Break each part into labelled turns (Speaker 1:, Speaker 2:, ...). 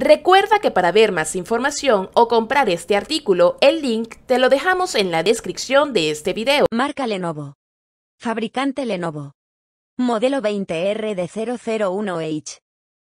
Speaker 1: Recuerda que para ver más información o comprar este artículo, el link te lo dejamos en la descripción de este video. Marca Lenovo. Fabricante
Speaker 2: Lenovo. Modelo 20R de 001H.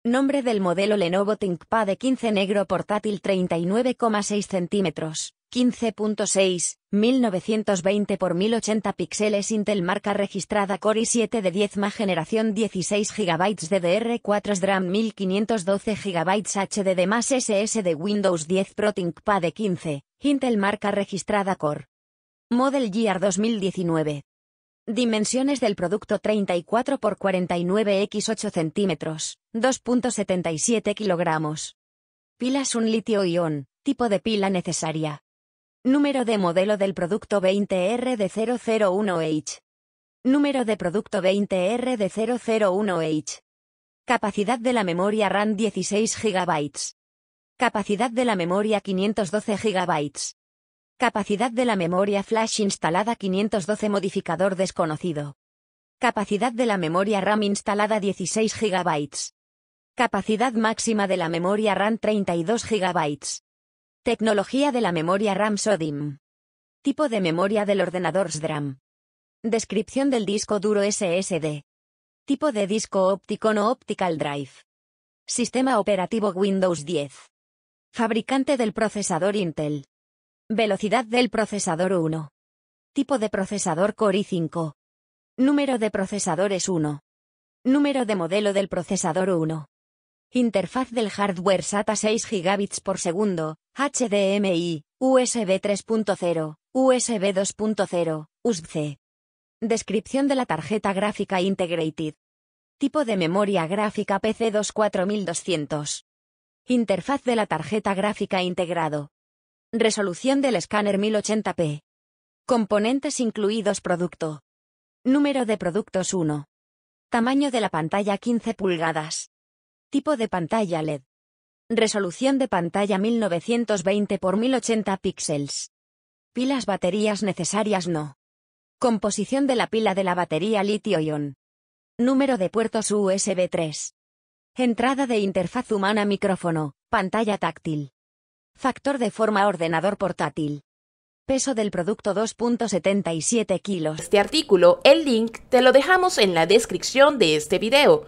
Speaker 2: Nombre del modelo Lenovo ThinkPad de 15 negro portátil 39,6 centímetros. 15.6, 1920 x 1080 píxeles Intel marca registrada Core i7 de 10 más generación 16 GB DDR4 sdram 1512 GB HDD más de Windows 10 Pro ThinkPad 15, Intel marca registrada Core. Model gr 2019. Dimensiones del producto 34 x 49 x 8 cm, 2.77 kg. Pilas un litio-ion, tipo de pila necesaria. Número de modelo del producto 20R de 001H. Número de producto 20R de 001H. Capacidad de la memoria RAM 16 GB. Capacidad de la memoria 512 GB. Capacidad de la memoria flash instalada 512 modificador desconocido. Capacidad de la memoria RAM instalada 16 GB. Capacidad máxima de la memoria RAM 32 GB. Tecnología de la memoria RAM SODIM. Tipo de memoria del ordenador SDRAM. Descripción del disco duro SSD. Tipo de disco óptico no optical drive. Sistema operativo Windows 10. Fabricante del procesador Intel. Velocidad del procesador 1. Tipo de procesador Core i5. Número de procesadores 1. Número de modelo del procesador 1. Interfaz del hardware SATA 6 gigabits por segundo, HDMI, USB 3.0, USB 2.0, USB. Descripción de la tarjeta gráfica Integrated. Tipo de memoria gráfica PC 24200. Interfaz de la tarjeta gráfica integrado. Resolución del escáner 1080p. Componentes incluidos producto. Número de productos 1. Tamaño de la pantalla 15 pulgadas. Tipo de pantalla LED. Resolución de pantalla 1920 x 1080 píxeles. Pilas baterías necesarias no. Composición de la pila de la batería litio-ion. Número de puertos USB 3. Entrada de interfaz humana micrófono, pantalla táctil. Factor de forma ordenador portátil.
Speaker 1: Peso del producto 2.77 kilos. Este artículo, el link, te lo dejamos en la descripción de este video.